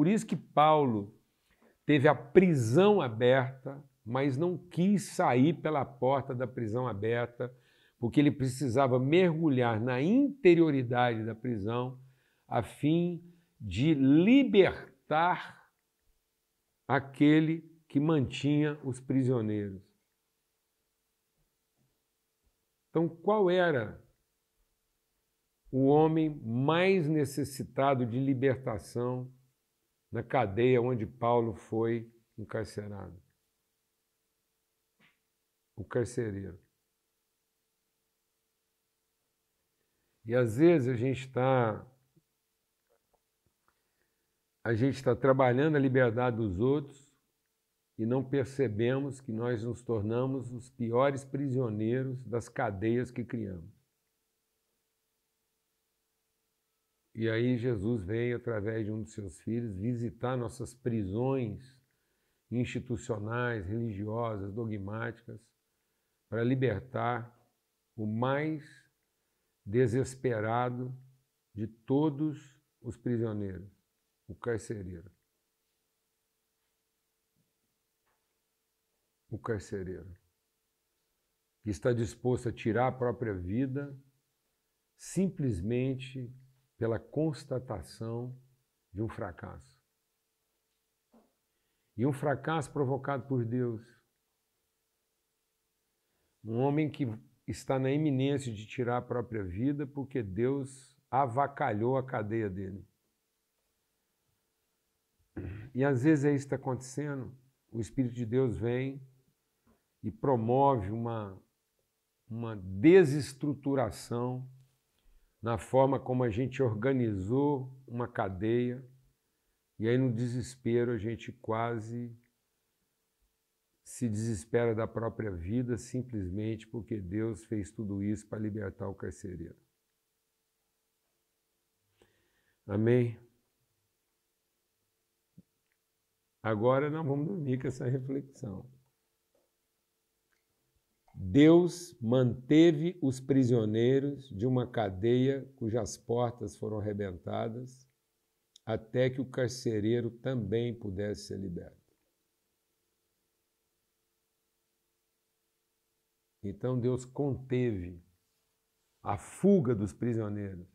Por isso que Paulo teve a prisão aberta, mas não quis sair pela porta da prisão aberta, porque ele precisava mergulhar na interioridade da prisão a fim de libertar aquele que mantinha os prisioneiros. Então, qual era o homem mais necessitado de libertação na cadeia onde Paulo foi encarcerado. O carcereiro. E às vezes a gente está a gente está trabalhando a liberdade dos outros e não percebemos que nós nos tornamos os piores prisioneiros das cadeias que criamos. E aí Jesus veio, através de um dos seus filhos, visitar nossas prisões institucionais, religiosas, dogmáticas, para libertar o mais desesperado de todos os prisioneiros, o carcereiro. O carcereiro que está disposto a tirar a própria vida simplesmente pela constatação de um fracasso. E um fracasso provocado por Deus. Um homem que está na iminência de tirar a própria vida porque Deus avacalhou a cadeia dele. E às vezes é isso que está acontecendo. O Espírito de Deus vem e promove uma, uma desestruturação na forma como a gente organizou uma cadeia, e aí no desespero a gente quase se desespera da própria vida simplesmente porque Deus fez tudo isso para libertar o carcereiro. Amém? Agora nós vamos dormir com essa reflexão. Deus manteve os prisioneiros de uma cadeia cujas portas foram arrebentadas, até que o carcereiro também pudesse ser liberto. Então Deus conteve a fuga dos prisioneiros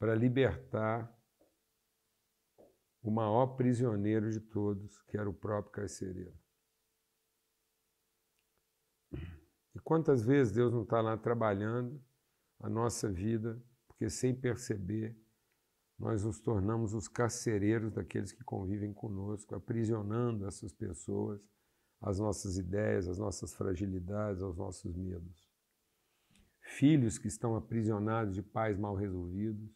para libertar o maior prisioneiro de todos, que era o próprio carcereiro. E quantas vezes Deus não está lá trabalhando a nossa vida, porque sem perceber nós nos tornamos os carcereiros daqueles que convivem conosco, aprisionando essas pessoas, as nossas ideias, as nossas fragilidades, os nossos medos. Filhos que estão aprisionados de pais mal resolvidos,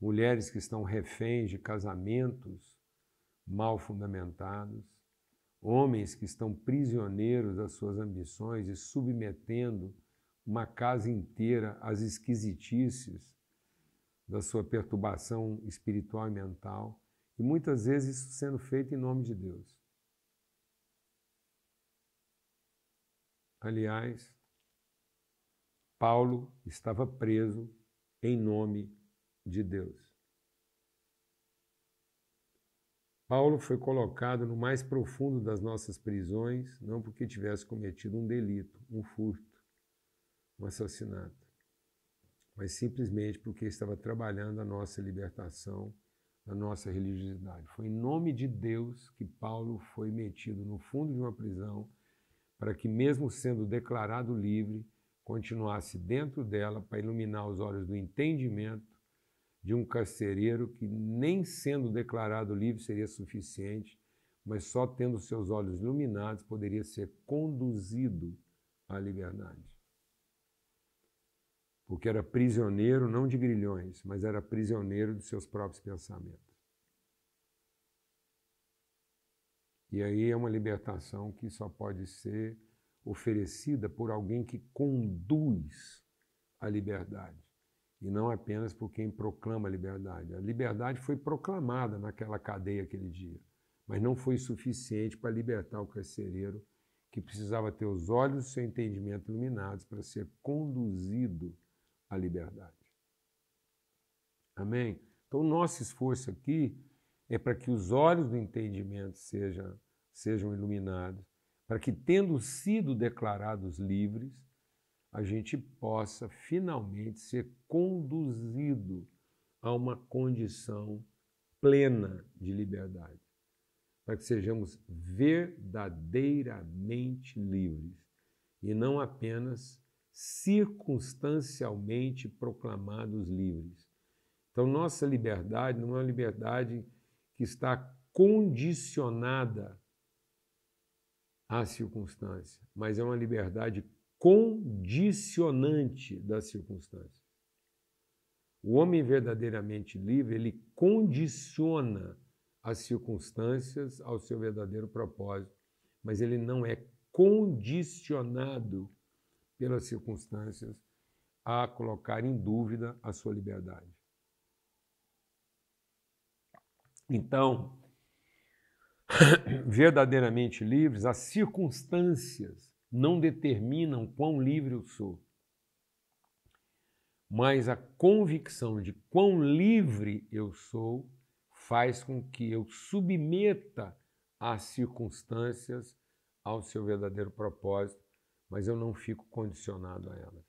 mulheres que estão reféns de casamentos mal fundamentados, homens que estão prisioneiros das suas ambições e submetendo uma casa inteira às esquisitices da sua perturbação espiritual e mental, e muitas vezes isso sendo feito em nome de Deus. Aliás, Paulo estava preso em nome de Deus. Paulo foi colocado no mais profundo das nossas prisões, não porque tivesse cometido um delito, um furto, um assassinato, mas simplesmente porque estava trabalhando a nossa libertação, a nossa religiosidade. Foi em nome de Deus que Paulo foi metido no fundo de uma prisão para que, mesmo sendo declarado livre, continuasse dentro dela para iluminar os olhos do entendimento de um carcereiro que, nem sendo declarado livre, seria suficiente, mas só tendo seus olhos iluminados poderia ser conduzido à liberdade. Porque era prisioneiro não de grilhões, mas era prisioneiro de seus próprios pensamentos. E aí é uma libertação que só pode ser oferecida por alguém que conduz a liberdade e não apenas por quem proclama a liberdade. A liberdade foi proclamada naquela cadeia aquele dia, mas não foi suficiente para libertar o carcereiro que precisava ter os olhos e seu entendimento iluminados para ser conduzido à liberdade. Amém? Então, nosso esforço aqui é para que os olhos do entendimento sejam, sejam iluminados, para que, tendo sido declarados livres, a gente possa finalmente ser conduzido a uma condição plena de liberdade, para que sejamos verdadeiramente livres e não apenas circunstancialmente proclamados livres. Então, nossa liberdade não é uma liberdade que está condicionada à circunstância, mas é uma liberdade condicionante das circunstâncias. O homem verdadeiramente livre, ele condiciona as circunstâncias ao seu verdadeiro propósito, mas ele não é condicionado pelas circunstâncias a colocar em dúvida a sua liberdade. Então, verdadeiramente livres, as circunstâncias não determinam quão livre eu sou, mas a convicção de quão livre eu sou faz com que eu submeta as circunstâncias ao seu verdadeiro propósito, mas eu não fico condicionado a elas.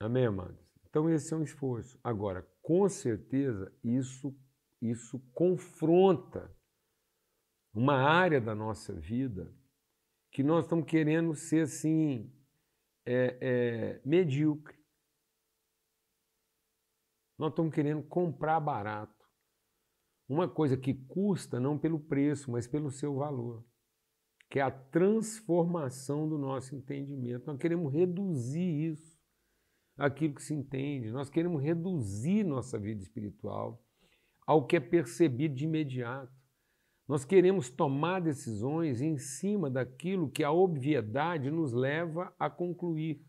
Amém, amados? Então esse é um esforço. Agora, com certeza, isso, isso confronta uma área da nossa vida que nós estamos querendo ser assim, é, é, medíocre. Nós estamos querendo comprar barato. Uma coisa que custa não pelo preço, mas pelo seu valor, que é a transformação do nosso entendimento. Nós queremos reduzir isso, aquilo que se entende. Nós queremos reduzir nossa vida espiritual ao que é percebido de imediato. Nós queremos tomar decisões em cima daquilo que a obviedade nos leva a concluir.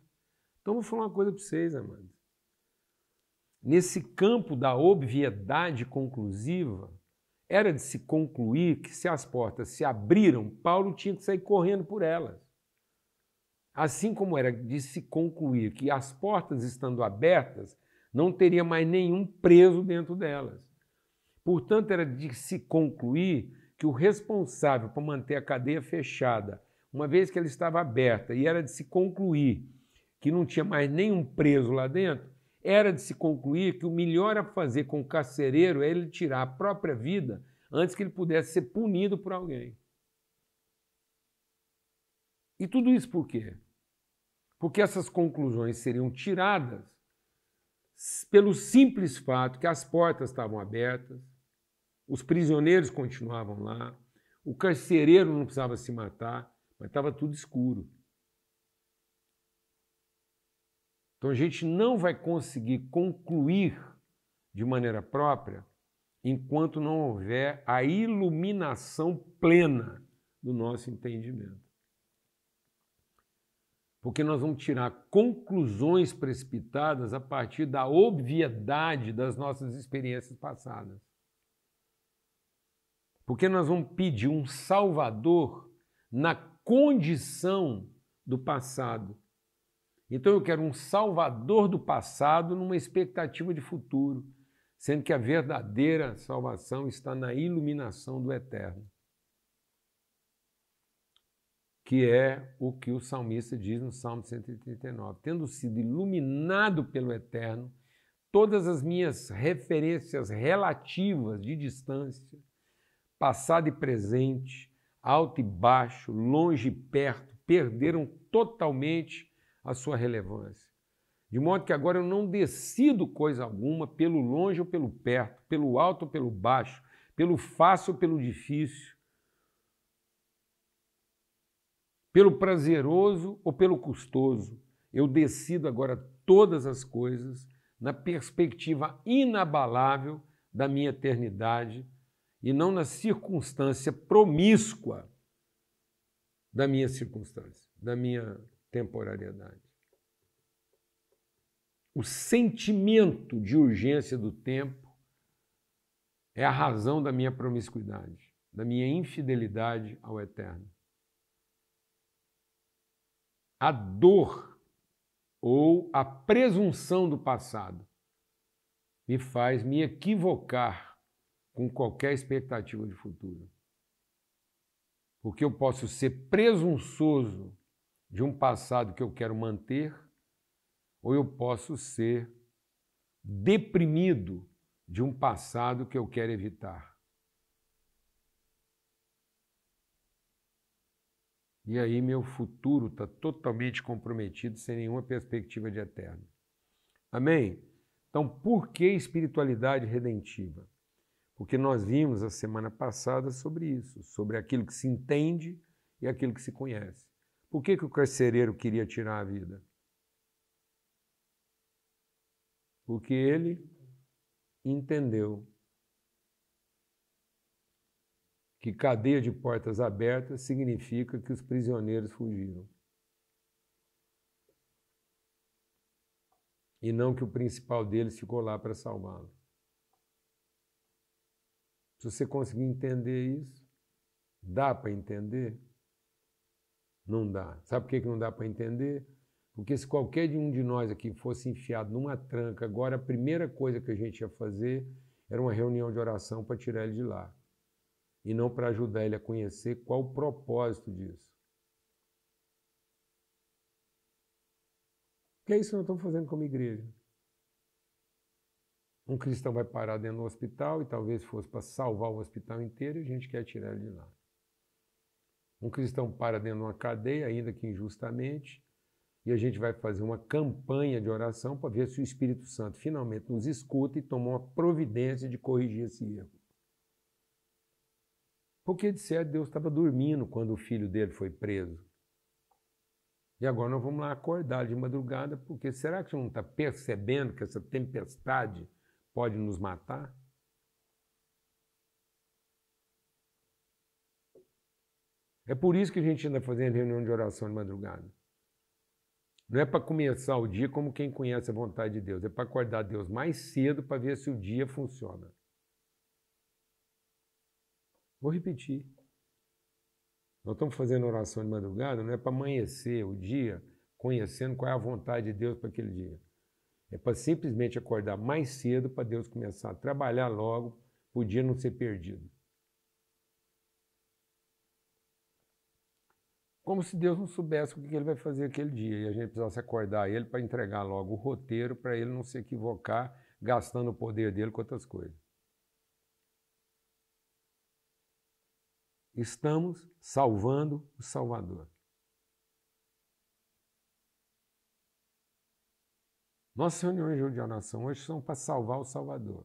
Então, vou falar uma coisa para vocês, amados. Nesse campo da obviedade conclusiva, era de se concluir que se as portas se abriram, Paulo tinha que sair correndo por elas. Assim como era de se concluir que as portas estando abertas, não teria mais nenhum preso dentro delas. Portanto, era de se concluir que o responsável por manter a cadeia fechada, uma vez que ela estava aberta e era de se concluir que não tinha mais nenhum preso lá dentro, era de se concluir que o melhor a fazer com o carcereiro é ele tirar a própria vida antes que ele pudesse ser punido por alguém. E tudo isso por quê? Porque essas conclusões seriam tiradas pelo simples fato que as portas estavam abertas, os prisioneiros continuavam lá, o carcereiro não precisava se matar, mas estava tudo escuro. Então a gente não vai conseguir concluir de maneira própria enquanto não houver a iluminação plena do nosso entendimento. Porque nós vamos tirar conclusões precipitadas a partir da obviedade das nossas experiências passadas. Porque nós vamos pedir um Salvador na condição do passado. Então eu quero um Salvador do passado numa expectativa de futuro, sendo que a verdadeira salvação está na iluminação do eterno. Que é o que o salmista diz no Salmo 139. Tendo sido iluminado pelo eterno, todas as minhas referências relativas de distância passado e presente, alto e baixo, longe e perto, perderam totalmente a sua relevância. De modo que agora eu não decido coisa alguma pelo longe ou pelo perto, pelo alto ou pelo baixo, pelo fácil ou pelo difícil, pelo prazeroso ou pelo custoso. Eu decido agora todas as coisas na perspectiva inabalável da minha eternidade e não na circunstância promíscua da minha circunstância, da minha temporariedade. O sentimento de urgência do tempo é a razão da minha promiscuidade, da minha infidelidade ao eterno. A dor ou a presunção do passado me faz me equivocar com qualquer expectativa de futuro. Porque eu posso ser presunçoso de um passado que eu quero manter, ou eu posso ser deprimido de um passado que eu quero evitar. E aí meu futuro está totalmente comprometido, sem nenhuma perspectiva de eterno. Amém? Então, por que espiritualidade redentiva? o que nós vimos a semana passada sobre isso, sobre aquilo que se entende e aquilo que se conhece. Por que, que o carcereiro queria tirar a vida? Porque ele entendeu que cadeia de portas abertas significa que os prisioneiros fugiram. E não que o principal deles ficou lá para salvá-lo. Se você conseguir entender isso, dá para entender? Não dá. Sabe por que não dá para entender? Porque se qualquer de um de nós aqui fosse enfiado numa tranca, agora a primeira coisa que a gente ia fazer era uma reunião de oração para tirar ele de lá. E não para ajudar ele a conhecer qual o propósito disso. Porque é isso que nós estamos fazendo como igreja um cristão vai parar dentro do hospital e talvez fosse para salvar o hospital inteiro e a gente quer tirar ele de lá. Um cristão para dentro de uma cadeia, ainda que injustamente, e a gente vai fazer uma campanha de oração para ver se o Espírito Santo finalmente nos escuta e tomou uma providência de corrigir esse erro. Porque disseram Deus estava dormindo quando o filho dele foi preso. E agora nós vamos lá acordar de madrugada, porque será que você não está percebendo que essa tempestade pode nos matar? É por isso que a gente anda fazendo reunião de oração de madrugada. Não é para começar o dia como quem conhece a vontade de Deus, é para acordar Deus mais cedo para ver se o dia funciona. Vou repetir. Nós estamos fazendo oração de madrugada, não é para amanhecer o dia conhecendo qual é a vontade de Deus para aquele dia. É para simplesmente acordar mais cedo para Deus começar a trabalhar logo, podia não ser perdido. Como se Deus não soubesse o que ele vai fazer aquele dia e a gente precisasse acordar ele para entregar logo o roteiro para ele não se equivocar, gastando o poder dele com outras coisas. Estamos salvando o Salvador. Nossas reuniões de oração hoje são para salvar o Salvador.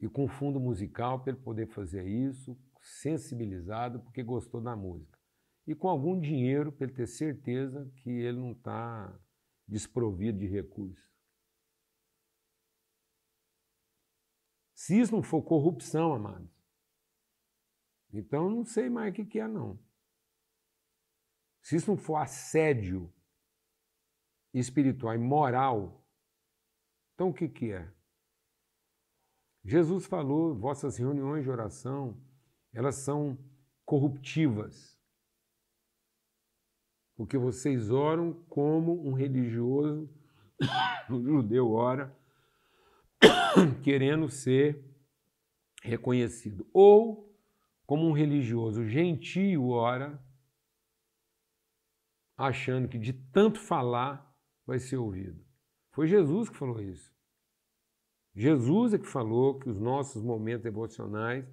E com fundo musical para ele poder fazer isso, sensibilizado porque gostou da música. E com algum dinheiro para ele ter certeza que ele não está desprovido de recursos. Se isso não for corrupção, amados, então eu não sei mais o que, que é, não. Se isso não for assédio espiritual e moral. Então o que, que é? Jesus falou: vossas reuniões de oração, elas são corruptivas. Porque vocês oram como um religioso, um judeu ora, querendo ser reconhecido. Ou como um religioso gentio ora, achando que de tanto falar vai ser ouvido. Foi Jesus que falou isso. Jesus é que falou que os nossos momentos emocionais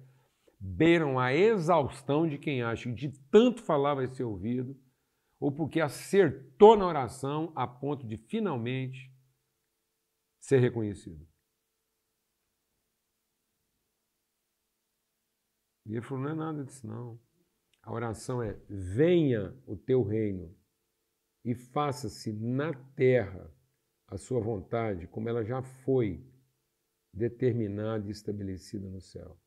beiram a exaustão de quem acha que de tanto falar vai ser ouvido, ou porque acertou na oração a ponto de finalmente ser reconhecido. E ele falou: não é nada disso, não. A oração é: venha o teu reino e faça-se na terra a sua vontade, como ela já foi determinada e estabelecida no céu.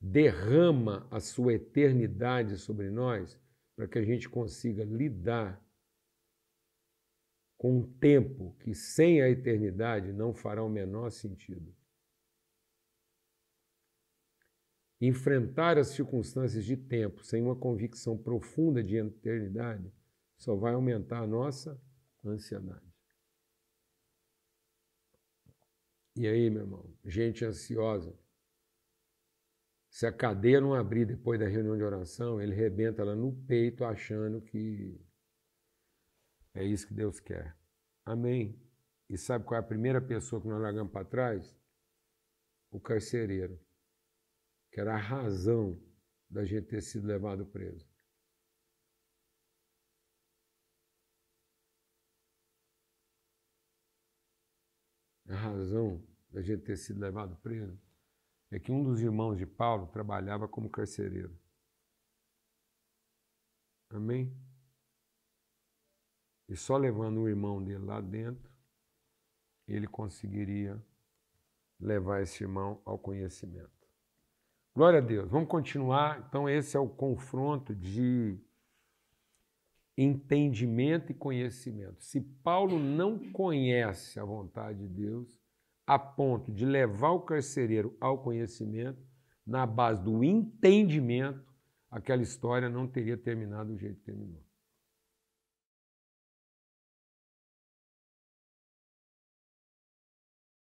Derrama a sua eternidade sobre nós para que a gente consiga lidar com um tempo que sem a eternidade não fará o menor sentido. Enfrentar as circunstâncias de tempo sem uma convicção profunda de eternidade só vai aumentar a nossa ansiedade. E aí, meu irmão, gente ansiosa. Se a cadeia não abrir depois da reunião de oração, ele rebenta ela no peito achando que é isso que Deus quer. Amém. E sabe qual é a primeira pessoa que nós largamos para trás? O carcereiro que era a razão da gente ter sido levado preso. A razão da gente ter sido levado preso é que um dos irmãos de Paulo trabalhava como carcereiro. Amém? E só levando o irmão dele lá dentro, ele conseguiria levar esse irmão ao conhecimento. Glória a Deus. Vamos continuar. Então, esse é o confronto de entendimento e conhecimento. Se Paulo não conhece a vontade de Deus, a ponto de levar o carcereiro ao conhecimento, na base do entendimento, aquela história não teria terminado do jeito que terminou.